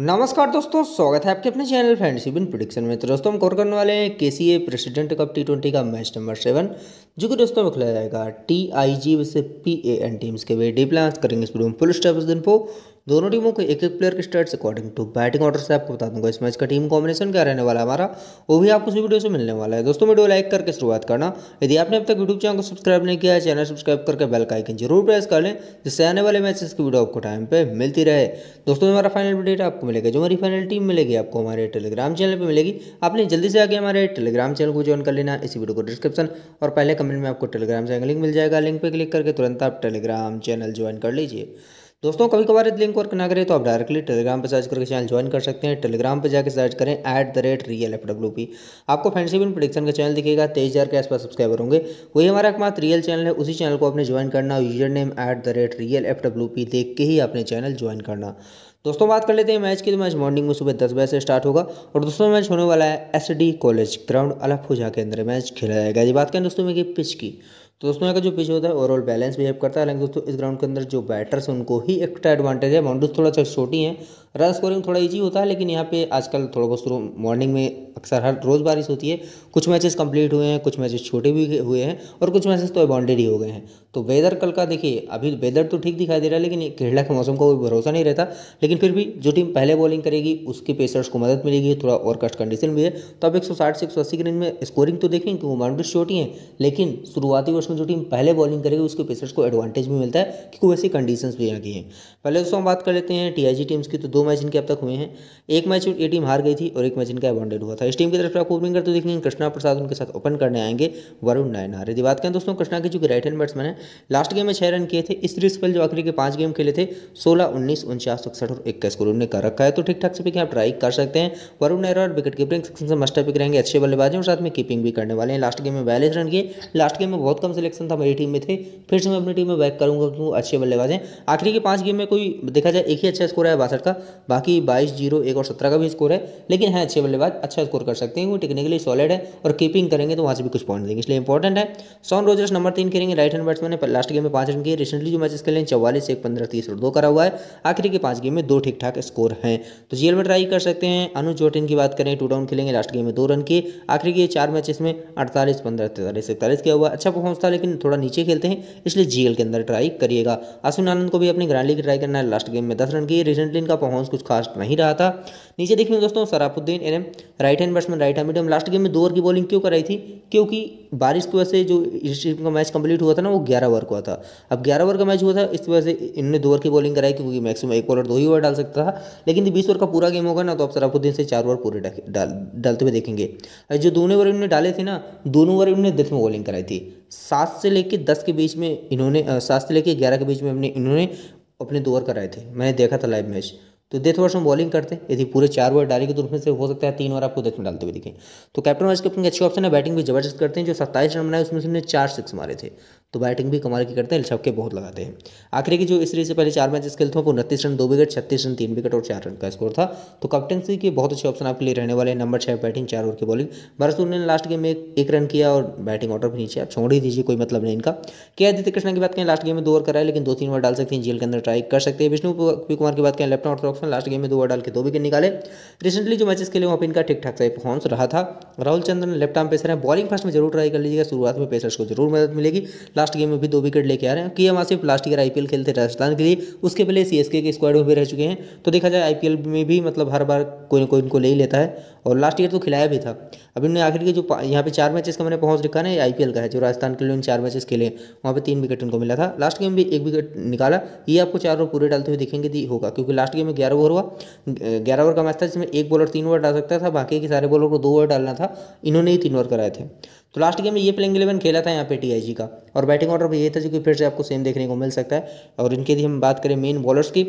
नमस्कार दोस्तों स्वागत है आपके अपने चैनल फ्रेंडशिप इन प्रोडिक्शन में तो दोस्तों हम कवर करने वाले हैं K C A president cup T twenty का मैच नंबर सेवन जो कि दोस्तों में खेला जाएगा टी आई जी वैसे पी ए एन टीम्स के वे डी प्लान करेंगे इस फुल स्टेप इस दिन को दोनों टीमों को एक एक प्लेयर के stats according to batting order से आपको बता दूंगा इस मैच का टीम कॉम्बिनेशन क्या रहने वाला है हमारा वो भी आपको उस वीडियो से मिलने वाला है दोस्तों वीडियो लाइक करके शुरुआत करना यदि आपने अब तक यूट्यूब चैनल को सब्सक्राइब नहीं किया है चैनल सब्सक्राइब करके बेल का आइकन जरूर प्रेस कर लें जिससे आने वाले मैचेस की वीडियो आपको टाइम पर मिलती रहे दोस्तों हमारा फाइनल अपडेट आपको मिलेगा जो हमारी फाइनल टीम मिलेगी आपको हमारे टेलीग्राम चैनल पर मिलेगी आपने जल्दी से आगे हमारे टेलीग्राम चैनल को ज्वाइन कर लेना इसी वीडियो को डिस्क्रिप्शन और पहले कमेंट में आपको टेलीग्राम चैनल लिंक मिल जाएगा लिंक पर क्लिक करके तुरंत आप टेलीग्राम चैनल ज्वाइन कर लीजिए दोस्तों कभी कभार लिंक वर्क ना करें तो आप डायरेक्टली टेलीग्राम पर सर्च करके चैनल ज्वाइन कर सकते हैं टेलीग्राम पर जाकर सर्च करें at the rate real F W P आपको फैंसीबिन प्रोडिक्शन का चैनल दिखेगा तेईस हज़ार के आसपास सब्सक्राइबर होंगे वही हमारा एकमात्र रियल चैनल है उसी चैनल को आपने ज्वाइन करना user name at the rate real F W P देख के ही अपने चैनल ज्वाइन करना दोस्तों बात कर लेते हैं मैच की तो मैच मॉर्निंग में सुबह दस बजे से स्टार्ट होगा और दोस्तों मैच होने वाला है S D college ground Alappuzha के अंदर मैच खेला जाएगा ये बात करें दोस्तों में कि पिच की तो दोस्तों यहाँ का जो पिच होता है ओवरऑल बैलेंस बिहेव करता है हालांकि दोस्तों इस ग्राउंड के अंदर जो बैटर्स उनको ही एक्स्ट्रा एडवांटेज है बाउंड्रीज थोड़ा सा छोटी हैं रन स्कोरिंग थोड़ा ईजी होता है लेकिन यहाँ पे आजकल थोड़ा बहुत मॉर्निंग में अक्सर हर रोज़ बारिश होती है कुछ मैचेस कंप्लीट हुए हैं कुछ मैचेस छोटे भी हुए हैं और कुछ मैचेस तो अबाउंडेड ही हो गए हैं तो वेदर कल का देखिए अभी वेदर तो ठीक दिखाई दे रहा है लेकिन केरला के मौसम का कोई भरोसा नहीं रहता लेकिन फिर भी जो टीम पहले बॉलिंग करेगी उसके पेसर्स को मदद मिलेगी थोड़ा और कष्ट कंडीशन भी है तो अब एक सौ साठ से एक सौ अस्सी की रेंज में स्कोरिंग तो देखें क्योंकि बाउंड्री छोटी हैं लेकिन शुरुआती वर्ष में जो टीम पहले बॉलिंग करेगी उसके पेसर्स को एडवांटेज भी मिलता है क्योंकि वैसी कंडीशन भी यहाँ की हैं पहले दोस्तों हम बात कर लेते हैं टी टीम्स की तो दो मैच इनके अब तक हुए हैं एक मैच ये टीम हार गई थी और एक मैच इनका अबॉन्डेड हुआ था इस टीम की तरफ से आपको ओपनिंग करते देखेंगे कृष्णा प्रसाद उनके साथ ओपन करने आएंगे वरुण हार यदि बात करें दोस्तों कृष्णा के जो राइट हैंड बैट्समैन है लास्ट गेम में छह रन किए थे इस सीरीज पर जो आखिरी के पांच गेम खेले थे सोलह उन्नीस उनचास इकसठ और इक्कीस को उन्होंने कर रखा है तो ठीक ठाक से भी आप ट्राई कर सकते हैं वरुण नायर और विकेट कीपिंग सेक्शन से मस्टर पिक रहेंगे अच्छे बल्लेबाजी और साथ में कीपिंग भी करने वाले हैं लास्ट गेम में बयालीस रन किए लास्ट गेम में बहुत कम सिलेक्शन था मेरी टीम में थे फिर से मैं अपनी टीम में बैक करूंगा क्योंकि अच्छे बल्लेबाज हैं आखिरी के पांच गेम में कोई देखा जाए एक ही अच्छा स्कोर है बासठ का बाकी बाईस जीरो एक और सत्रह का भी स्कोर है लेकिन है हाँ, अच्छे बल्लेबाज अच्छा स्कोर कर सकते हैं वो टेक्निकली सॉलिड है और कीपिंग करेंगे तो वहाँ से भी कुछ पॉइंट देंगे इसलिए इंपॉर्टेंट है सॉन रोजर्स नंबर तीन खेलेंगे राइट हैंड बैट्समैन ने लास्ट गेम में पाँच रन किए रिसेंटली जो मैच खेले हैं चौवालीस एक पंद्रह तीस और दो करा हुआ है आखिरी के पाँच गेम में दो ठीक ठाक स्कोर हैं तो जीएल में ट्राई कर सकते हैं अनुज जोटिन की बात करें टू डाउन खेलेंगे लास्ट गेम में दो रन किए आखिरी के चार मैच इसमें अड़तालीस पंद्रह तैंतालीस इकतालीस किया हुआ अच्छा परफॉर्मेंस था लेकिन थोड़ा नीचे खेलते हैं इसलिए जीएल के अंदर ट्राई करिएगा अश्विन आनंद को भी अपनी ग्रैंड लीग ट्राई करना है लास्ट गेम में दस रन किए रिसेंटली इनका परफॉर्मेंस परफॉर्मेंस कुछ खास नहीं रहा था नीचे देखेंगे दोस्तों Sharafuddeen N M right hand batsman right hand medium last game में दो ओवर की बॉलिंग क्यों कराई थी क्योंकि बारिश की वजह से जो इस टीम का मैच कंप्लीट हुआ था ना वो ग्यारह ओवर का था अब ग्यारह ओवर का मैच हुआ था इस वजह से इन्होंने दो ओवर की बॉलिंग कराई क्योंकि मैक्सिमम एक ओवर दो ही ओवर डाल सकता था लेकिन बीस ओवर का पूरा गेम होगा ना तो आप सराफुद्दीन से चार ओवर पूरे डालते हुए देखेंगे जो दोनों ओवर इन्होंने डाले थे ना दोनों ओवर इन्होंने दस में बॉलिंग कराई थी सात से लेकर दस के बीच में इन्होंने सात से लेकर ग्यारह के बीच में अपने इन्होंने अपने दो ओवर कराए थे मैंने देखा था लाइव मैच तो डेथ ओवर्स हम बॉलिंग करते हैं यदि पूरे चार ओवर डालेंगे तो उसमें से हो सकता है तीन ओवर आपको देखने में डालते हुए दिखें तो कैप्टन वाइस कैप्टन की अच्छी ऑप्शन है बैटिंग भी जबरदस्त करते हैं जो सत्ताईस रन बनाए उसमें से उन्होंने चार सिक्स मारे थे तो बैटिंग भी कमाल की करते हैं छक्के बहुत लगाते हैं आखिरी की जो इस सीरीज से पहले चार मैचेस खेलते हैं वो उनतीस रन दो विकेट छत्तीस रन तीन विकेट और चार रन का स्कोर था तो कैप्टनसी के बहुत अच्छे ऑप्शन आपके लिए रहने वाले नंबर छः बैटिंग चार ओवर की बॉलिंग बरसूर ने लास्ट गेम में एक रन किया और बैटिंग ऑर्डर भी नीचे आप छोड़ ही दीजिए कोई मतलब नहीं इनका के आदित्य कृष्णा की बात करें लास्ट गेम में दो ओवर कराए लेकिन दो तीन ओवर डाल सकते हैं जेल के अंदर ट्राई कर सकते हैं विष्णु कुमार की बात करें left out option last game में दो ओवर डाल के दो विकेट निकाले रिसेंटली जो मैचेस खेले वहाँ पर इनका ठीक ठाक सा परफॉर्मेंस रहा था राहुल चंद्र ने लेफ्ट आर्म पेसर है बॉलिंग फर्स्ट में जरूर ट्राई कर लीजिएगा शुरुआत में पेसर्स को जरूर मदद मिलेगी लास्ट गेम में भी दो विकेट लेके आ रहे हैं कि वहाँ सिर्फ लास्ट ईयर आई खेलते राजस्थान के लिए उसके पहले सी के स्क्वाड में भी रह चुके हैं तो देखा जाए आई में भी मतलब हर बार कोई ना कोई इनको ले ही लेता है और लास्ट ईयर तो खिलाया भी था अब इन्होंने आखिर के जो यहाँ पे चार मैचेस का मैंने पहुँच रखा ना आई का है जो राजस्थान के लिए चार मैचेस खेले वहाँ पर तीन विकेट उनको मिला था लास्ट गेम भी एक विकेट निकाला ये आपको चार ओवर पूरे डालते हुए देखेंगे दी होगा क्योंकि लास्ट गेम में ग्यारह ओवर हुआ ग्यारह ओवर का मैच था जिसमें एक बॉलर तीन ओवर डाल सकता था बाकी के सारे बॉलर को दो ओवर डालना था इन्होंने ही तीन ओवर कराए थे तो लास्ट गेम में ये प्लेइंग इलेवन खेला था यहाँ पे टीआईजी का और बैटिंग ऑर्डर भी ये था जो कि फिर से आपको सेम देखने को मिल सकता है और इनके लिए हम बात करें मेन बॉलर्स की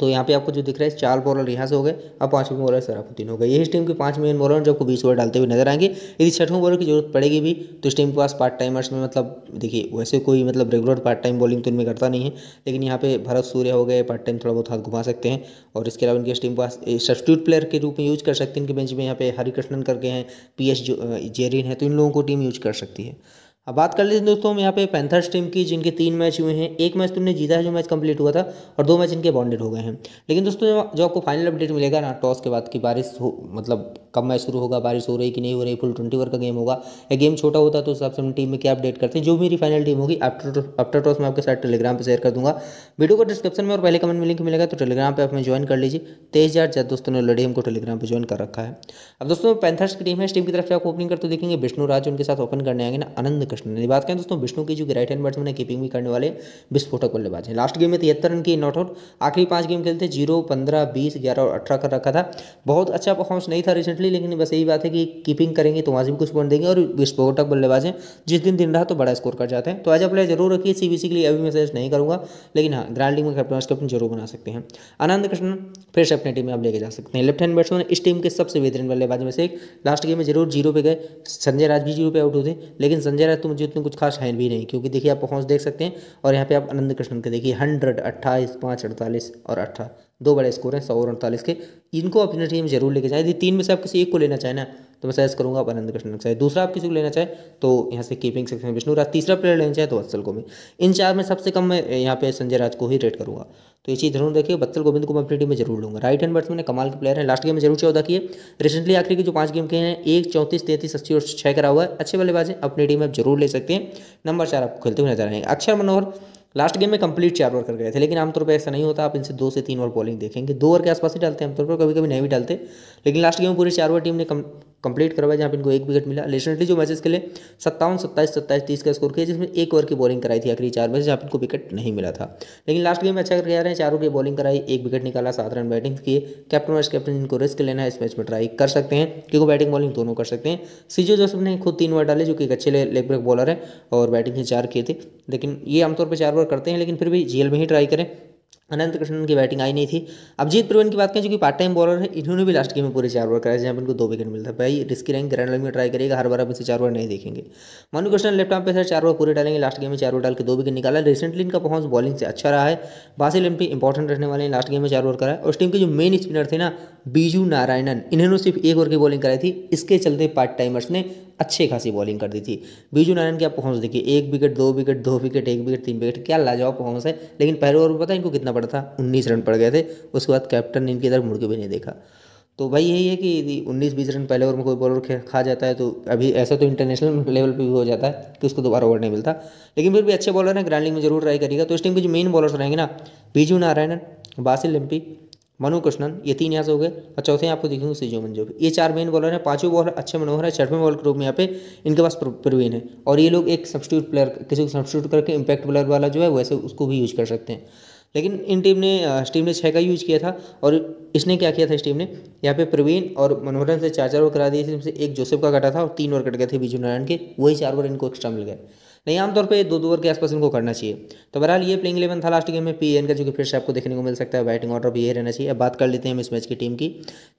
तो यहाँ पे आपको जो दिख रहा है चार बॉलर यहाँ से हो गए और पांचवें बॉलर सराफुद्दीन हो गए यही इस टीम के पांच मेन बॉलर जो आपको बीस ओवर डालते हुए नजर आएंगे यदि छठवें बॉलर की जरूरत पड़ेगी भी तो इस टीम के पास पार्ट टाइमर्स में मतलब देखिए वैसे कोई मतलब रेगुलर पार्ट टाइम बॉलिंग तो इनमें करता नहीं है लेकिन यहाँ पे भरत सूर्य हो गए पार्ट टाइम थोड़ा बहुत हाथ घुमा सकते हैं और इसके अलावा इनके इस टीम के पास सब्सिट्यूट प्लेयर के रूप में यूज कर सकते हैं इनके बेंच में यहाँ पे हरिकृष्णन करके हैं पी एस जेरिन है तो इन लोगों को टीम यूज कर सकती है अब बात कर लेते हैं दोस्तों हम यहाँ पे पैंथर्स टीम की जिनके तीन मैच हुए हैं एक मैच तुमने जीता है जो मैच कंप्लीट हुआ था और दो मैच इनके बाउंडेड हो गए हैं लेकिन दोस्तों जो आपको फाइनल अपडेट मिलेगा ना टॉस के बाद की बारिश हो मतलब कब मैच शुरू होगा बारिश हो रही कि नहीं हो रही फुल ट्वेंटी ओवर का गेम होगा या गेम छोटा होता तो उस हिसाब से हम टीम में क्या अपडेट करते हैं जो मेरी फाइनल टीम होगी आफ्टर आफ्टर टॉस मैं आपके साथ टेलीग्राम पर शेयर कर दूंगा वीडियो को डिस्क्रिप्शन में और पहले कमेंट में लिंक मिलेगा तो टेलीग्राम पर हमें ज्वाइन कर लीजिए तेज हज़ार दोस्तों ने ऑलरेडी हमको टेलीग्राम पर ज्वाइन कर रखा है अब दोस्तों पैंथर्स की टीम है इस टीम की तरफ से आप ओपनिंग करते देखेंगे विष्णु राज उनके साथ ओपन करने आएंगे ना आनंद कृष्ण ने बात करें दोस्तों विष्णु की जो कि राइट हैंड बैट्समैन है कीपिंग भी करने वाले विस्फोटक बल्लेबाज हैं लास्ट गेम में तिहत्तर रन की नॉट आउट आखिरी पांच गेम खेलते जीरो पंद्रह बीस ग्यारह और अठारह कर रखा था बहुत अच्छा परफॉर्मेंस नहीं था रिसेंटली लेकिन बस यही बात है कि कीपिंग करेंगे तो वहाँ से भी कुछ पॉइंट देंगे और विस्फोटक बल्लेबाज हैं जिस दिन दिन रहा तो बड़ा स्कोर कर जाते हैं तो आज अप्लाई जरूर रखिए सी के लिए अभी मैसेज नहीं करूँगा लेकिन हाँ ग्रैंड लीग में कैप्टन कैप्टन जरूर बना सकते हैं आनंद कृष्ण फिर से अपनी टीम में आप लेके जा सकते हैं लेफ्ट हैंड बैट्समैन इस टीम के सबसे बेहतरीन बल्लेबाज में से एक लास्ट गेम में जरूर जीरो पे गए संजय राज भी जीरो पे आउट हुए थे लेकिन संजय राज तो मुझे इतना कुछ खास है भी नहीं क्योंकि देखिए आप पहुँच देख सकते हैं और यहाँ पे आप आनंद कृष्ण के देखिए हंड्रेड अट्ठाईस पाँच अड़तालीस और अट्ठा दो बड़े स्कोर हैं सौ और अड़तालीस के इनको अपनी टीम जरूर लेके जाए यदि तीन में से आप किसी एक को लेना चाहें ना तो मैं सजेस्ट करूँगा आप आनंद कृष्ण चाहे दूसरा आप किसी को लेना चाहे तो यहाँ से कीपिंग सेक्शन विष्णु राज तीसरा प्लेयर लेना चाहे तो वत्सल गोविंद इन चार में सबसे कम मैं यहाँ पे संजय राज को ही रेट करूँगा तो ये चीज़ जरूर देखिए बत्सल गोविंद को मैं अपनी टीम में जरूर लूँगा राइट हैंड बैट्समैन कमाल के प्लेयर है लास्ट गेम में जरूर चौदह किए रिसेंटली आखिरी के जो पाँच गेम के हैं एक चौंतीस तैंतीस अस्सी और छः करा हुआ है अच्छे बल्लेबाज बाजें अपनी टीम में आप जरूर ले सकते हैं नंबर चार आपको खेलते हुए नजर आएंगे अक्षर अच्छा मनोहर लास्ट गेम में कंप्लीट चार ओवर कर गए थे लेकिन आमतौर पर ऐसा नहीं होता आप इनसे दो से तीन ओवर बॉलिंग देखेंगे दो ओवर के आसपास ही डालते हैं आमतौर पर कभी कभी नहीं भी डालते लेकिन लास्ट गेम में पूरी चार ओवर टीम ने कम कंप्लीट करवाया जहाँ पर इनको एक विकेट मिला रिसेंटली जो मैचेस खेले सत्तावन सत्ताईस सत्ताईस तीस का स्कोर किया जिसमें एक ओवर की बॉलिंग कराई थी आखिरी चार मैच जहाँ पर इनको विकेट नहीं मिला था लेकिन लास्ट गेम में अच्छा करके आ रहे हैं चारों की बॉलिंग कराई एक विकेट निकाला सात रन बैटिंग किए कैप्टन वाइस कैप्टन इनको रिस्क लेना है इस मैच में ट्राई कर सकते हैं क्योंकि बैटिंग बॉलिंग दोनों कर सकते हैं सीजो जोसफ ने खुद तीन ओवर डाले जो कि एक अच्छे लेग ब्रेक बॉलर है और बैटिंग से चार किए थे लेकिन ये आमतौर पर चार ओवर करते हैं लेकिन फिर भी जेल में ही ट्राई करें अनंत कृष्णन की बैटिंग आई नहीं थी अभिजीत प्रवीण की बात करें जो कि पार्ट टाइम बॉलर है इन्होंने भी लास्ट गेम में पूरे चार ओवर कराए जहाँ पर इनको दो विकेट मिलता है भाई रिस्की रैंक ग्रैंड लाइन में ट्राई करेगा हर बार आप इसे चार ओवर नहीं देखेंगे Manu Krishnan left arm pacer चार ओवर पूरे डालेंगे लास्ट गेम में चार ओवर डाल के दो विकेट निकाला रिसेंटली इनका पहुंच बॉलिंग से अच्छा रहा है बासिल एम इंपॉर्टेंट रहने वाले हैं लास्ट गेम में चार ओवर कराए और उस टीम के जो मेन स्पिनर थे ना बीजू नारायणन इन्होंने सिर्फ एक ओवर की बॉलिंग कराई थी इसके चलते पार्ट टाइमर्स ने अच्छी खासी बॉलिंग कर दी थी बीजू नारायण की आप परफॉर्मेंस देखिए एक विकेट दो विकेट दो विकेट एक विकेट तीन विकेट क्या लाजवाब परफॉर्मेंस है लेकिन पहले ओवर में पता इनको कितना पड़ा था उन्नीस रन पड़ गए थे उसके बाद कैप्टन ने इनकी तरफ मुड़ के भी नहीं देखा तो भाई यही है कि यदि उन्नीस बीस रन पहले ओवर में कोई बॉलर खा जाता है तो अभी ऐसा तो इंटरनेशनल लेवल पर भी हो जाता है कि उसको दोबारा ओवर नहीं मिलता लेकिन फिर भी अच्छे बॉलर हैं ग्राउंडिंग में जरूर ट्राई करेगा तो इस टीम के जो मेन बॉलर रहेंगे ना बीजू नारायणन बासिल लिम्पी मनु कृष्णन ये तीन यहाँ से हो गए और चौथे आपको देखेंगे सीजो मंजो ये चार मेन बॉलर हैं पांचवें बॉलर अच्छे मनोहर है छठवें बॉलर के रूप में यहाँ पे इनके पास प्रवीण है और ये लोग एक सब्सिट्यूट प्लेयर किसी को सब्सिट्यूट करके इम्पैक्ट प्लेयर वाला जो है वैसे उसको भी यूज कर सकते हैं लेकिन इन टीम ने इस टीम ने छः का यूज किया था और इसने क्या किया था इस टीम ने यहाँ पे प्रवीण और मनोहरन से चार चार ओवर करा दिए थे एक जोसेफ का कटा था और तीन ओवर कट गए थे बीजू नारायण के वही चार ओवर इनको एक्स्ट्रा मिल गए नहीं आमतौर पर दो दो ओवर के आसपास इनको करना चाहिए तो बहरहाल ये प्लेइंग इलेवन था लास्ट गेम में पी एन का जो कि फिर से आपको देखने को मिल सकता है बैटिंग ऑर्डर भी ये रहना चाहिए अब बात कर लेते हैं हम इस मैच की टीम की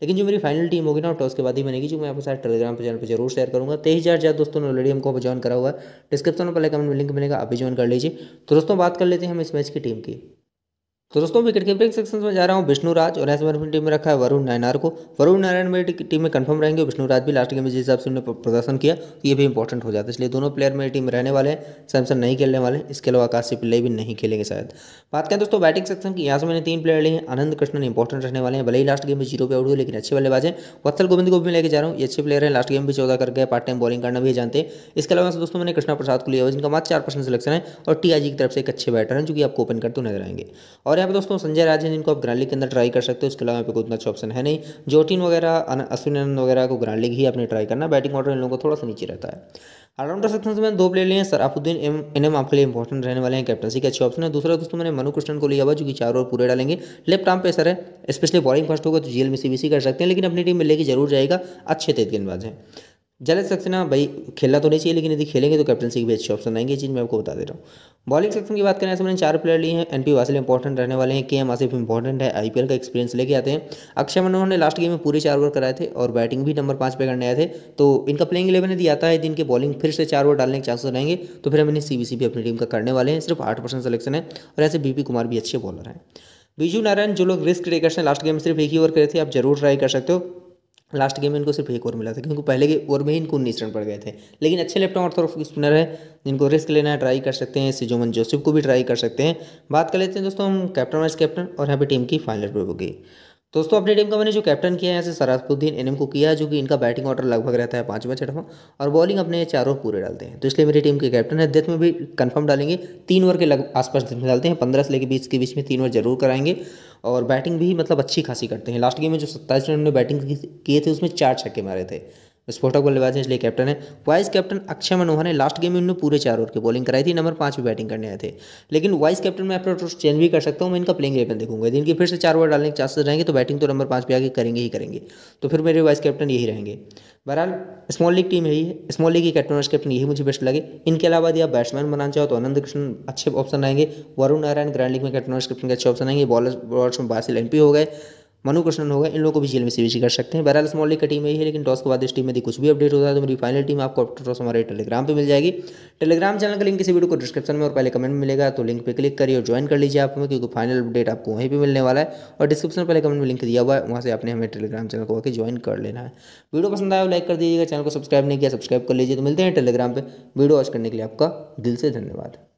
लेकिन जो मेरी फाइनल टीम होगी ना टॉस के बाद ही बनेगी जो मैं आपको सारे टेलीग्राम पर चैनल पर जरूर शेयर करूँगा तेईस हज़ार ज्यादा दोस्तों ने ऑलरेडी हमको ज्वाइन करा हुआ डिस्क्रिप्शन में पहले कमेंट में लिंक मिलेगा आप भी ज्वाइन कर लीजिए तो दोस्तों बात कर लेते हैं हम इस मैच की टीम की तो दोस्तों विकेट कीपिंग सेक्शन में जा रहा हूँ विष्णु राज और ऐसे अपनी टीम में रखा है वरुण नायनार को वरुण नारायण मेरी टीम में कंफर्म रहेंगे विष्णु राज भी लास्ट गेम में जिस हिसाब से उन्होंने प्रदर्शन किया तो ये भी इंपॉर्टेंट हो जाता है इसलिए दोनों प्लेयर मेरी टीम में रहने वाले हैं सैमसन नहीं खेलने वाले इसके अलावा आकाशी पिल्ले भी नहीं खेलेंगे शायद बात करें दोस्तों बैटिंग सेक्शन की यहाँ से मैंने तीन प्लेयर लिए हैं आनंद कृष्णन इंपॉर्टेंट रहने वाले हैं भले ही लास्ट गेम में जीरो पे आउट हुए लेकिन अच्छे बल्लेबाज हैं वत्सल गोविंद को भी लेके जा रहा हूँ ये अच्छे प्लेयर हैं लास्ट गेम भी चौदह कर गए पार्ट टाइम बॉलिंग करना भी जानते हैं इसके अलावा दोस्तों मैंने कृष्णा प्रसाद को लिया जिनका मात्र चार परसेंट सिलेक्शन है और टी की तरफ से एक अच्छे बैटर हैं जो कि आपको ओपन करते नजर आएंगे और यहाँ पे दोस्तों संजय राजन जिनको आप ग्रैंड लीग के अंदर ट्राई कर सकते हो उसके अलावा यहाँ पे कोई अच्छा ऑप्शन है नहीं जोटिन वगैरह अश्विन आनंद वगैरह को ग्रैंड लीग ही अपने ट्राई करना बैटिंग ऑर्डर इन लोगों को थोड़ा सा नीचे रहता है ऑलराउंडर सेक्शन से मैंने दो प्लेयर लिए Sharafuddeen M N M आपके लिए इंपॉर्टेंट रहने वाले हैं कैप्टनसी के अच्छे ऑप्शन है दूसरा दोस्तों मैंने मनु कृष्ण को लिया हुआ जो कि चार ओवर पूरे डालेंगे लेफ्ट आर्म पे सर है स्पेशली बॉलिंग फर्स्ट होगा तो जीएल में सीबीसी कर सकते हैं लेकिन अपनी टीम में लेके जरूर जाएगा अच्छे तेज गेंदबाज हैं जलज सक्सेना भाई खेलना तो नहीं चाहिए लेकिन यदि खेलेंगे तो कैप्टनसी की भी अच्छी ऑप्शन आएंगे चीज़ मैं आपको बता दे रहा हूँ बॉलिंग सेक्शन की बात करें ऐसे मैंने चार प्लेयर लिए हैं एन पी वासिल इंपॉर्टेंट रहने वाले हैं के एम आसिफ इंपॉर्टेंट है आईपीएल का एक्सपीरियंस लेके आते हैं अक्षय मनोहर ने लास्ट गेम में पूरे चार ओवर कराए थे और बैटिंग भी नंबर पाँच पे करने आए थे तो इनका प्लेइंग इलेवन यदि आता है यदि इनके बॉलिंग फिर से चार ओवर डालने के चांसेस रहेंगे तो फिर हम इन्हें सी भी अपनी टीम का करने वाले हैं सिर्फ आठ परसेंट सिलेक्शन है और ऐसे बी कुमार भी अच्छे बॉलर हैं बीजू नारायण जो लोग रिस्क टेकर्स हैं लास्ट गेम सिर्फ एक ही ओवर करे थे आप जरूर ट्राई कर सकते हो लास्ट गेम में इनको सिर्फ एक ओवर मिला था क्योंकि पहले के ओवर में ही इनको उन्नीस रन पड़ गए थे लेकिन अच्छे लेफ्ट और तरफ स्पिनर है जिनको रिस्क लेना है ट्राई कर सकते हैं सिजोमन जोसेफ को भी ट्राई कर सकते हैं बात कर लेते हैं दोस्तों हम कैप्टन वाइस कैप्टन और यहाँ पर टीम की फाइनल हो की दोस्तों अपनी टीम का मैंने जो कैप्टन किया है ऐसे सराफुद्दीन एम को किया जो कि इनका बैटिंग ऑर्डर लगभग रहता है पाँचवा छठवां और बॉलिंग अपने चारों पूरे डालते हैं तो इसलिए मेरी टीम के कैप्टन है डेथ में भी कंफर्म डालेंगे तीन ओवर के लग आसपास डेथ में डालते हैं पंद्रह से लेकर बीस के बीच में तीन ओवर जरूर कराएंगे और बैटिंग भी मतलब अच्छी खासी करते हैं लास्ट गेम में जो सत्ताईस रन में बैटिंग किए थे उसमें चार छक्के मारे थे विस्फोटक बल्लेबाज हैं इसलिए कैप्टन है वाइस कैप्टन अक्षय मनोहर ने लास्ट गेम में उन्होंने पूरे चार ओवर की बॉलिंग कराई थी नंबर पाँच में बैटिंग करने आए थे लेकिन वाइस कैप्टन मैं अपना टोस्ट चेंज भी कर सकता हूँ मैं इनका प्लेइंग इलेवन देखूंगा यदि इनके फिर से चार ओवर डालने के चांसेस रहेंगे तो बैटिंग तो नंबर पाँच पे आगे करेंगे ही करेंगे तो फिर मेरे वाइस कैप्टन यही रहेंगे बहरहाल स्मॉल लीग टीम यही है स्मॉल लीग की कैप्टन वाइस कैप्टन यही मुझे बेस्ट लगे इनके अलावा यदि आप बैट्समैन बनाना चाहो तो आनंद कृष्ण अच्छे ऑप्शन आएंगे वरुण नारायण ग्रैंड लीग में कैप्टन वाइस कैप्टन के अच्छे ऑप्शन आएंगे बॉलर बॉलर्स में बासिल एम हो गए मनु कृष्णन होगा इन लोगों को भी जेल में सी कर सकते हैं बहरहाल स्मॉल लीग का टीम यही है लेकिन टॉस के बाद इस टीम में कुछ भी अपडेट होता है तो मेरी फाइनल टीम आपको टॉस हमारे टेलीग्राम पर मिल जाएगी टेलीग्राम चैनल का लिंक किसी वीडियो को डिस्क्रिप्शन में और पहले कमेंट में मिलेगा तो लिंक पर क्लिक करिए और ज्वाइन कर लीजिए आप हमें क्योंकि फाइनल अपडेट आपको वहीं पर मिलने वाला है और डिस्क्रिप्शन पहले कमेंट में लिंक दिया हुआ है वहाँ से आपने हमें टेलीग्राम चैनल को आकर ज्वाइन कर लेना है वीडियो पसंद आया लाइक कर दीजिएगा चैनल को सब्सक्राइब नहीं किया सब्सक्राइब कर लीजिए तो मिलते हैं टेलीग्राम पर वीडियो वॉच करने के लिए आपका दिल से धन्यवाद